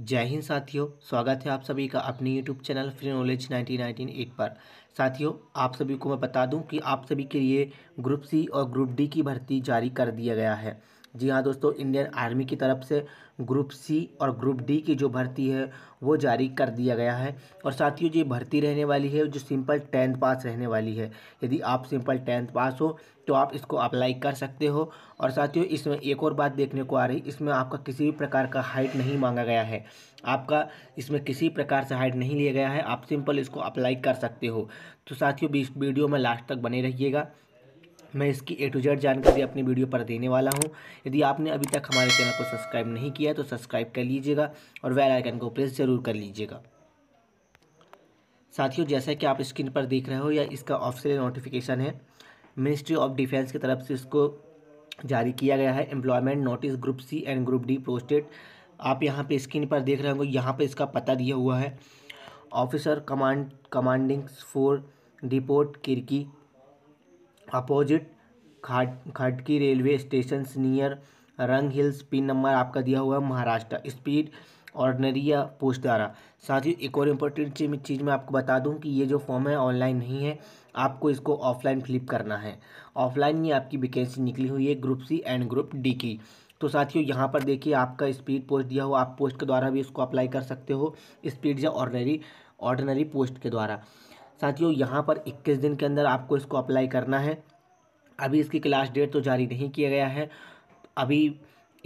जय हिंद साथियों स्वागत है आप सभी का अपने YouTube channel free knowledge nineteen nineteen eight पर साथियों आप सभी को मैं बता दूं कि आप सभी के लिए ग्रुप सी और ग्रुप डी की भर्ती जारी कर दिया गया है जी हाँ दोस्तों इंडियन आर्मी की तरफ से ग्रुप सी और ग्रुप डी की जो भर्ती है वो जारी कर दिया गया है और साथियों जो भर्ती रहने वाली है जो सिंपल टेंथ पास रहने वाली है यदि आप सिंपल टेंथ पास हो तो आप इसको अप्लाई कर सकते हो और साथियों इसमें एक और बात देखने को आ रही इसमें आपका किसी भी प्रकार का हाइट नहीं मांगा गया है आपका इसमें किसी प्रकार से हाइट नहीं लिया गया है आप सिंपल इसको अप्लाई कर सकते हो तो साथियों वीडियो में लास्ट तक बने रहिएगा मैं इसकी ए टू जेड जानकारी अपनी वीडियो पर देने वाला हूँ यदि आपने अभी तक हमारे चैनल को सब्सक्राइब नहीं किया तो सब्सक्राइब कर लीजिएगा और वेल आइकन को प्रेस ज़रूर कर लीजिएगा साथियों जैसा कि आप स्क्रीन पर देख रहे हो या इसका ऑफिशियल नोटिफिकेशन है मिनिस्ट्री ऑफ डिफेंस की तरफ से इसको जारी किया गया है employment notice group C and group D posted आप यहाँ पे स्क्रीन पर देख रहे होंगे यहाँ पे इसका पता दिया हुआ है officer command commanding four depot Kirkee opposite खाट Khadki railway station near Range Hills pin number आपका दिया हुआ है महाराष्ट्र स्पीड ऑर्डनरी या पोस्ट द्वारा साथ ही एक और इम्पोर्टेंट चीज़ मैं आपको बता दूं कि ये जो फॉर्म है ऑनलाइन नहीं है आपको इसको ऑफलाइन फ्लिप करना है ऑफलाइन ही आपकी वैकेंसी निकली हुई है group C and group D की तो साथियों यहाँ पर देखिए आपका स्पीड पोस्ट दिया हुआ आप पोस्ट के द्वारा भी इसको अप्लाई कर सकते हो स्पीड या ऑर्डनरी ऑर्डनरी पोस्ट के द्वारा साथियों यहाँ पर 21 दिन के अंदर आपको इसको अप्लाई करना है अभी इसकी क्लास डेट तो जारी नहीं किया गया है अभी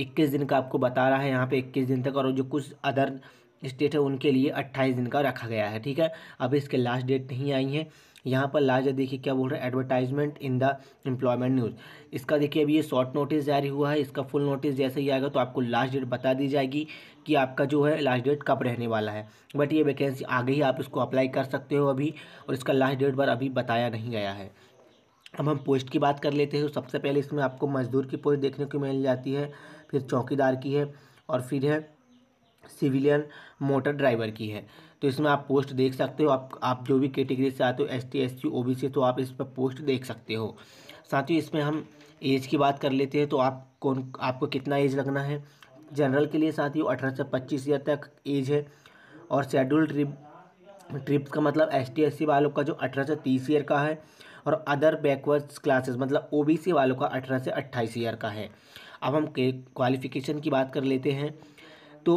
21 दिन का आपको बता रहा है यहाँ पे 21 दिन तक और जो कुछ अदर स्टेट है उनके लिए अट्ठाईस दिन का रखा गया है ठीक है अब इसके लास्ट डेट नहीं आई है यहाँ पर लास्ट देखिए क्या बोल रहा है advertisement in the employment news इसका देखिए अभी ये शॉर्ट नोटिस जारी हुआ है इसका फुल नोटिस जैसे ही आएगा तो आपको लास्ट डेट बता दी जाएगी कि आपका जो है लास्ट डेट कब रहने वाला है बट ये वैकेंसी आगे ही आप इसको अप्लाई कर सकते हो अभी और इसका लास्ट डेट पर अभी बताया नहीं गया है अब हम पोस्ट की बात कर लेते हैं तो सबसे पहले इसमें आपको मजदूर की पोस्ट देखने को मिल जाती है फिर चौकीदार की है और फिर है सिविलियन मोटर ड्राइवर की है तो इसमें आप पोस्ट देख सकते हो आप आप जो भी कैटेगरी से आते हो S T S C O B C तो आप इस पर पोस्ट देख सकते हो साथ ही इसमें हम एज की बात कर लेते हैं तो आप कौन आपको कितना एज लगना है जनरल के लिए साथियों अठारह से पच्चीस ईयर तक एज है और शेड्यूल ट्रिप ट्रिप का मतलब एस टी एस सी वालों का जो अठारह से तीस ईयर का है और अदर बैकवर्ड्स क्लासेस मतलब ओ बी सी वालों का अठारह से अट्ठाईस ईयर का है अब हम क्वालिफिकेशन की बात कर लेते हैं तो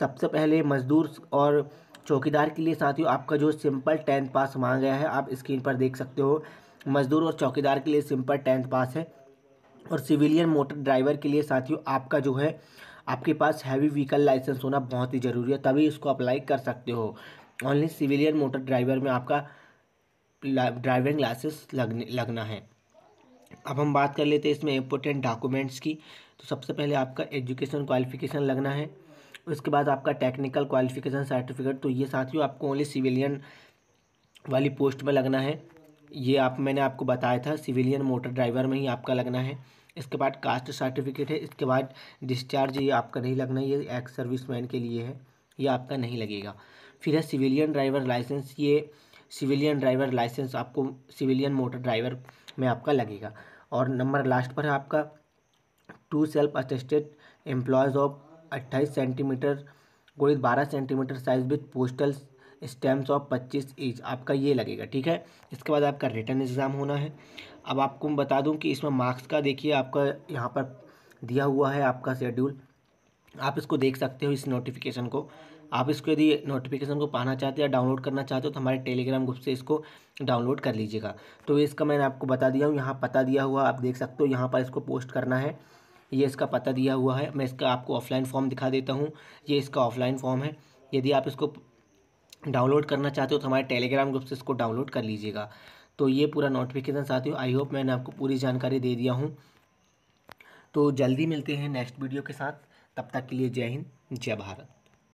सबसे पहले मज़दूर और चौकीदार के लिए साथियों आपका जो सिंपल टेंथ पास मांगा गया है आप स्क्रीन पर देख सकते हो मज़दूर और चौकीदार के लिए सिंपल टेंथ पास है और सिविलियन मोटर ड्राइवर के लिए साथियों आपका जो है आपके पास हैवी व्हीकल लाइसेंस होना बहुत ही ज़रूरी है तभी इसको अप्लाई कर सकते हो ऑनली सिविलियन मोटर ड्राइवर में आपका ड्राइविंग लाइसेंस लगने लगना है अब हम बात कर लेते हैं इसमें इम्पोर्टेंट डॉक्यूमेंट्स की तो सबसे पहले आपका एजुकेशन क्वालिफिकेशन लगना है उसके बाद आपका टेक्निकल क्वालिफिकेशन सर्टिफिकेट तो ये साथियों आपको ओनली सिविलियन वाली पोस्ट में लगना है ये आप मैंने आपको बताया था सिविलियन मोटर ड्राइवर में ही आपका लगना है इसके बाद कास्ट सर्टिफिकेट है इसके बाद डिस्चार्ज ये आपका नहीं लगना ये एक्स सर्विस मैन के लिए है ये आपका नहीं लगेगा फिर है सिविलियन ड्राइवर लाइसेंस ये सिविलियन ड्राइवर लाइसेंस आपको सिविलियन मोटर ड्राइवर में आपका लगेगा और नंबर लास्ट पर है आपका two self attested envelopes of अट्ठाईस सेंटीमीटर गुणित बारह centimetre size with postal stamps of पच्चीस इंच आपका ये लगेगा ठीक है इसके बाद आपका रिटर्न एग्ज़ाम होना है अब आपको मैं बता दूं कि इसमें मार्क्स का देखिए आपका यहाँ पर दिया हुआ है आपका शेड्यूल आप इसको देख सकते हो इस नोटिफिकेशन को आप इसको यदि नोटिफिकेशन को पाना चाहते हैं या डाउनलोड करना चाहते हो तो हमारे टेलीग्राम ग्रुप से इसको डाउनलोड कर लीजिएगा तो इसका मैंने आपको बता दिया हूँ यहाँ पता दिया हुआ आप देख सकते हो यहाँ पर इसको पोस्ट करना है ये इसका पता दिया हुआ है मैं इसका आपको ऑफलाइन फॉर्म दिखा देता हूँ ये इसका ऑफलाइन फॉर्म है यदि आप इसको डाउनलोड करना चाहते हो तो हमारे टेलीग्राम ग्रुप से इसको डाउनलोड कर लीजिएगा तो ये पूरा नोटिफिकेशन साथियों आई होप मैंने आपको पूरी जानकारी दे दिया हूँ तो जल्दी मिलते हैं नेक्स्ट वीडियो के साथ तब तक के लिए जय हिंद जय भारत